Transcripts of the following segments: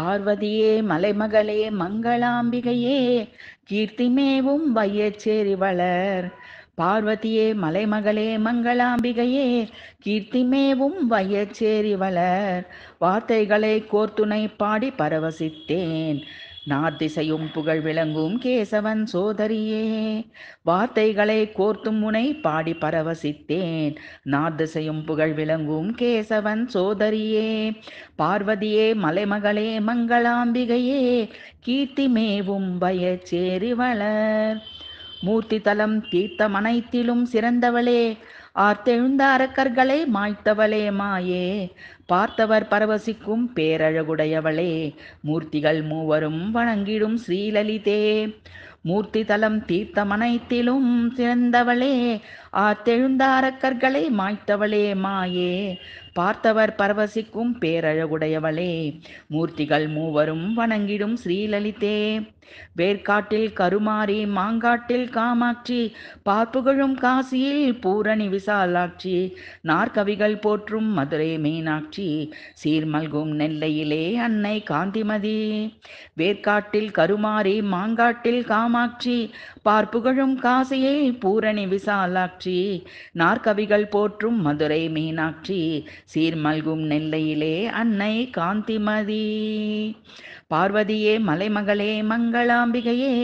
பார்வதியே மலைமகளே மங்களாம்பிகையே கீர்த்திமேவும் வையச்சேரி வளர் பார்வதியே மலைமகளே மங்களாம்பிகையே கீர்த்திமேவும் வையச்சேரி வளர் வார்த்தைகளை கோர்த்துணை பாடி பரவசித்தேன் நாத்திசையும் புகழ் விளங்கும் கேசவன் சோதரியே வார்த்தைகளை கோர்த்தும் முனை பாடி பரவசித்தேன் நாத்திசையும் புகழ் விளங்கும் கேசவன் சோதரியே பார்வதியே மலைமகளே மங்களாம்பிகையே கீர்த்திமேவும் வயச்சேரி வளர் மூர்த்தி தலம் தீர்த்தமனைத்திலும் சிறந்தவளே ஆர்த்தெழுந்த அரக்கர்களை மாய்த்தவளே மாயே பார்த்தவர் பரவசிக்கும் பேரழகுடையவளே மூர்த்திகள் மூவரும் வணங்கிடும் ஸ்ரீலலிதே மூர்த்தி தலம் தீர்த்தமனைத்திலும் சிறந்தவளே தெழுந்த அரக்கர்களை மாய்த்தவளே மாயே பார்த்தவர் பரவசிக்கும் பேரழகுடையவளே மூர்த்திகள் மூவரும் வணங்கிடும் ஸ்ரீலலிதே வேர்காட்டில் கருமாறி மாங்காட்டில் காமாட்சி பார்ப்புகழும் காசியில் பூரணி விசாலாட்சி நாற்கவிகள் போற்றும் மதுரை மீனாட்சி சீர்மல்கும் நெல்லையிலே அன்னை காந்திமதி வேர்காட்டில் கருமாறி மாங்காட்டில் காமாட்சி பார்ப்புகழும் காசியே பூரணி விசாலாட்சி நாற்கவிகள் போற்றும் மதுரை மீனாட்சி சீர்மல்கும் நெல்லையிலே அன்னை காந்திமதி பார்வதியே மலைமகளே மங்க மங்களாம்பிகையே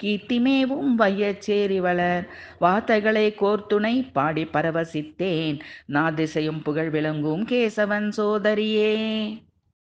கீர்த்திமேவும் வையச்சேரி வளர் வார்த்தைகளை கோர்த்துணை பாடி பரவசித்தேன் நாதிசையும் புகழ் விளங்கும் கேசவன் சோதரியே